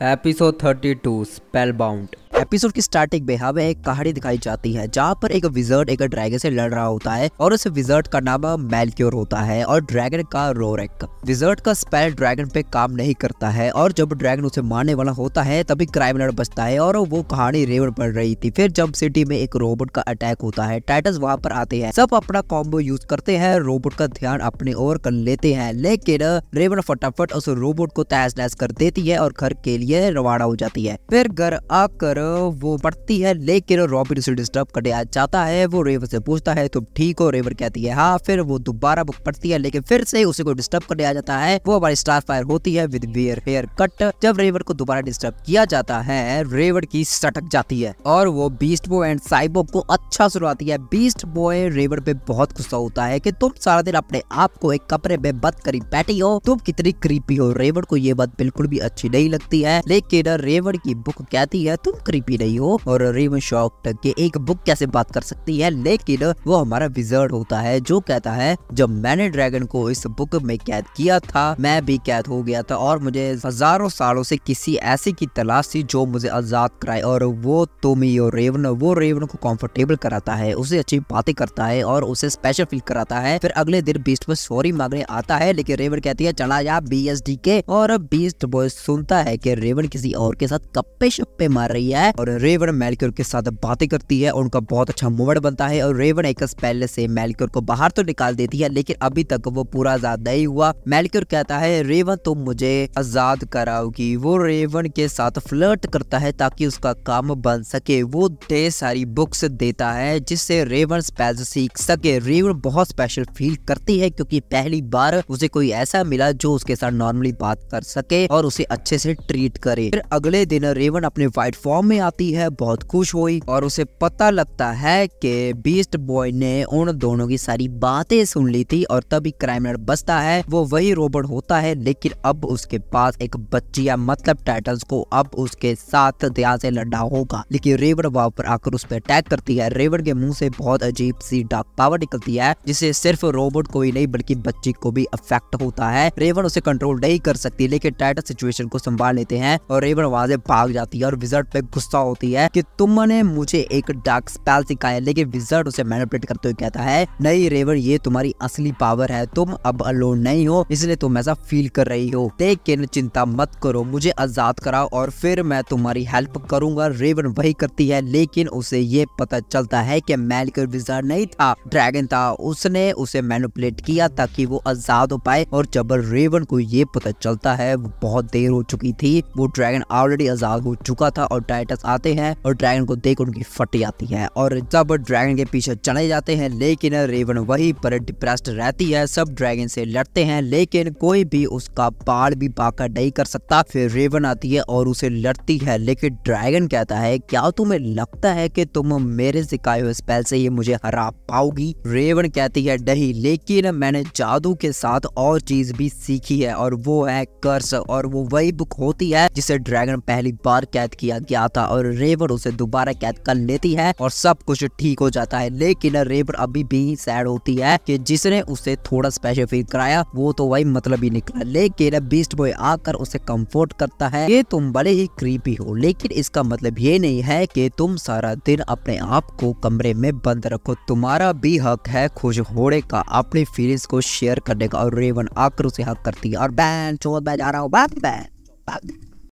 Episode 32 Spellbound episode की starting में हमें एक कहानी दिखाई जाती है जहाँ पर एक विजर्ट एक ड्रैगन से लड़ रहा होता है और उस विजर्ट का नाम मेलक्योर होता है और ड्रैगन का रोरेक विजर्ट का स्पेल ड्रैगन पे काम नहीं करता है और जब ड्रैगन उसे मारने वाला होता है तभी क्राइम लड़ बचता है और वो कहानी रेवर पड़ रही थी फिर जब सिटी में एक रोबोट का अटैक होता है टाइटस वहाँ पर आते हैं सब अपना कॉम्बो यूज करते हैं रोबोट का ध्यान अपने ओर कर लेते हैं लेकिन रेवन फटाफट उस रोबोट को तैस नहस कर देती है और घर के लिए रवाना हो जाती है फिर घर आकर वो बढ़ती है लेकिन रॉबिन उसे डिस्टर्ब करना चाहता है वो रेवर से पूछता है तुम ठीक हो रेवर कहती है हाँ फिर वो दोबारा बुक पड़ती है लेकिन फिर से उसे को डिस्टर्ब कर आ जाता है वो हमारी स्टार फायर होती है विद वियर हेयर कट जब रेवर को दोबारा डिस्टर्ब किया जाता है रेवर की सटक जाती है और वो बीस्ट बॉय एंड साइबो को अच्छा सुनाती है बीस्ट बॉय रेवर पे बहुत गुस्सा होता है की तुम सारा दिन अपने आप को एक कपड़े में बद करी बैठी हो तुम कितनी क्रीपी हो रेवर को ये बात बिल्कुल भी अच्छी नहीं लगती है लेकिन रेवर की बुक कहती है तुम पानी पी रही हो और रेमन शॉक के एक बुक कैसे बात कर सकती है लेकिन वो हमारा विजर्ड होता है जो कहता है जब मैंने ड्रैगन को इस बुक में कैद किया था मैं भी कैद हो गया था और मुझे हजारों सालों से किसी ऐसे की तलाश थी जो मुझे आजाद कराए और वो तुम और रेवन वो रेवन को कंफर्टेबल कराता है उसे अच्छी बातें करता है और उसे स्पेशल फील कराता है फिर अगले दिन बीस्ट बॉय सॉरी मांगने आता है लेकिन रेवन कहती है चला जा बी के और बीस्ट बॉय सुनता है की रेवन किसी और के साथ कप्पे शप्पे मार रही है है और रेवन मेलक्योर के साथ बातें करती है और उनका बहुत अच्छा मूवमेंट बनता है और रेवन एक स्पेल से मेलक्योर को बाहर तो निकाल देती है लेकिन अभी तक वो पूरा आजाद नहीं हुआ मेलक्योर कहता है रेवन तुम तो मुझे आजाद कराओगी वो रेवन के साथ फ्लर्ट करता है ताकि उसका काम बन सके वो ढेर सारी बुक्स देता है जिससे रेवन स्पेल सीख सके रेवन बहुत स्पेशल फील करती है क्योंकि पहली बार उसे कोई ऐसा मिला जो उसके साथ नॉर्मली बात कर सके और उसे अच्छे से ट्रीट करे फिर अगले दिन रेवन अपने व्हाइट फॉर्म में में आती है बहुत खुश हुई और उसे पता लगता है कि बीस्ट बॉय ने उन दोनों की सारी बातें सुन ली थी और तभी क्राइमनर बसता है वो वही रोबोट होता है लेकिन अब उसके पास एक बच्चिया मतलब टाइटल्स को अब उसके साथ दया से लड़ना होगा लेकिन रेवड़ वहां पर आकर उस पर अटैक करती है रेवड़ के मुंह से बहुत अजीब सी डार्क पावर निकलती है जिसे सिर्फ रोबोट को ही नहीं बल्कि बच्ची को भी अफेक्ट होता है रेवन उसे कंट्रोल नहीं कर सकती लेकिन टाइटल सिचुएशन को संभाल लेते हैं और रेवन वहां से भाग जाती है और विजर्ट पे घुस गुस्सा होती है कि तुमने मुझे एक डार्क स्पेल सिखाया लेकिन विजर्ड उसे मैनिपुलेट करते हुए कहता है नहीं रेवर ये तुम्हारी असली पावर है तुम अब अलोन नहीं हो इसलिए तुम ऐसा फील कर रही हो लेकिन चिंता मत करो मुझे आजाद कराओ और फिर मैं तुम्हारी हेल्प करूंगा रेवन वही करती है लेकिन उसे ये पता चलता है कि मैल विजर्ड नहीं था ड्रैगन था उसने उसे मैनिपुलेट किया ताकि वो आजाद हो पाए और जब रेवन को ये पता चलता है वो बहुत देर हो चुकी थी वो ड्रैगन ऑलरेडी आजाद हो चुका था और डायट फाइटर्स आते हैं और ड्रैगन को देख उनकी फटी आती है और सब ड्रैगन के पीछे चले जाते हैं लेकिन रेवन वही पर डिप्रेस्ड रहती है सब ड्रैगन से लड़ते हैं लेकिन कोई भी उसका बाल भी बाका नहीं कर सकता फिर रेवन आती है और उसे लड़ती है लेकिन ड्रैगन कहता है क्या तुम्हें लगता है कि तुम मेरे सिखाए हुए स्पेल से ये मुझे हरा पाओगी रेवन कहती है नहीं लेकिन मैंने जादू के साथ और चीज भी सीखी है और वो है कर्स और वो वही बुक होती है जिसे ड्रैगन पहली बार कैद किया गया था था और रेवर उसे दोबारा कैद कर लेती है और सब कुछ ठीक हो जाता है लेकिन रेवर अभी भी सैड होती है कि जिसने उसे थोड़ा स्पेशल फील कराया वो तो वही मतलब ही निकला लेकिन बीस्ट बॉय आकर उसे कंफर्ट करता है ये तुम बड़े ही क्रीपी हो लेकिन इसका मतलब ये नहीं है कि तुम सारा दिन अपने आप को कमरे में बंद रखो तुम्हारा भी हक है खुश होने का अपनी फीलिंग्स को शेयर करने का और रेवन आकर उसे हक करती है और बैन चौथ बैन जा रहा हूँ